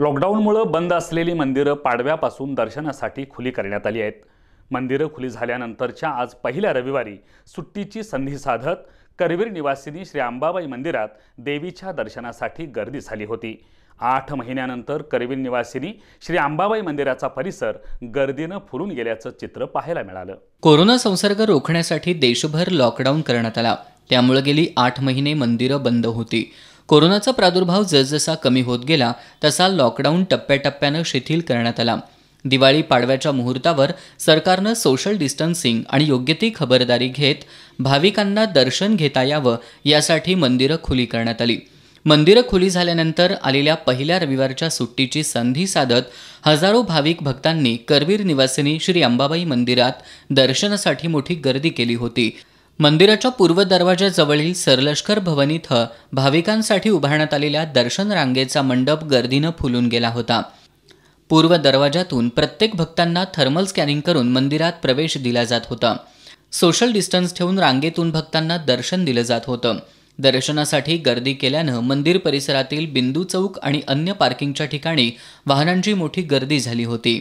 लॉकडाऊनमुळं बंद असलेली मंदिरं पाडव्यापासून दर्शनासाठी खुली करण्यात आली आहेत मंदिरं खुली झाल्यानंतरच्या आज पहिल्या रविवारी सुट्टीची संधी साधत करवीर निवासिनी श्री अंबाबाई मंदिरात देवीच्या दर्शनासाठी गर्दी झाली होती आठ महिन्यानंतर करवीर निवासिनी श्री अंबाबाई मंदिराचा परिसर गर्दीनं फुलून गेल्याचं चित्र पाहायला मिळालं कोरोना संसर्ग रोखण्यासाठी देशभर लॉकडाऊन करण्यात आला त्यामुळे गेली आठ महिने मंदिरं बंद होती कोरोनाचा प्रादुर्भाव जसजसा कमी होत गेला तसा लॉकडाऊन टप्प्याटप्प्यानं शिथिल करण्यात आला दिवाळी पाडव्याच्या मुहूर्तावर सरकारनं सोशल डिस्टन्सिंग आणि योग्य ती खबरदारी घेत भाविकांना दर्शन घेता यावं यासाठी मंदिरं खुली करण्यात आली मंदिरं खुली झाल्यानंतर आलेल्या पहिल्या रविवारच्या सुट्टीची संधी साधत हजारो भाविक भक्तांनी करवीर निवासिनी श्री अंबाबाई मंदिरात दर्शनासाठी मोठी गर्दी केली होती मंदिराच्या पूर्व दरवाजाजवळील सरलष्कर भवन इथं भाविकांसाठी उभारण्यात आलेल्या दर्शन रांगेचा मंडप गर्दीनं फुलून गेला होता पूर्व दरवाजातून प्रत्येक भक्तांना थर्मल स्कॅनिंग करून मंदिरात प्रवेश दिला जात होता सोशल डिस्टन्स ठेवून रांगेतून भक्तांना दर्शन दिलं जात होतं दर्शनासाठी गर्दी केल्यानं मंदिर परिसरातील बिंदू चौक आणि अन्य पार्किंगच्या ठिकाणी वाहनांची मोठी गर्दी झाली होती